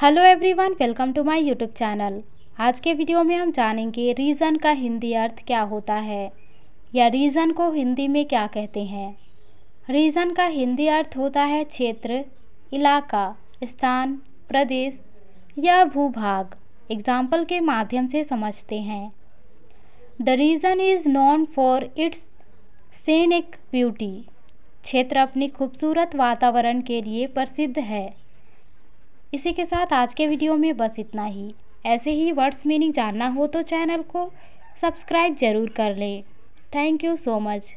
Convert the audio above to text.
hello everyone welcome to my YouTube channel आज के video में हम जानेंगे रीज़न का हिंदी अर्थ क्या होता है या रीज़न को हिंदी में क्या कहते हैं रीज़न का हिंदी अर्थ होता है क्षेत्र इलाका स्थान प्रदेश या भूभाग एग्जाम्पल के माध्यम से समझते हैं the reason is known for its scenic beauty क्षेत्र अपनी खूबसूरत वातावरण के लिए प्रसिद्ध है इसी के साथ आज के वीडियो में बस इतना ही ऐसे ही वर्ड्स मीनिंग जानना हो तो चैनल को सब्सक्राइब ज़रूर कर लें थैंक यू सो मच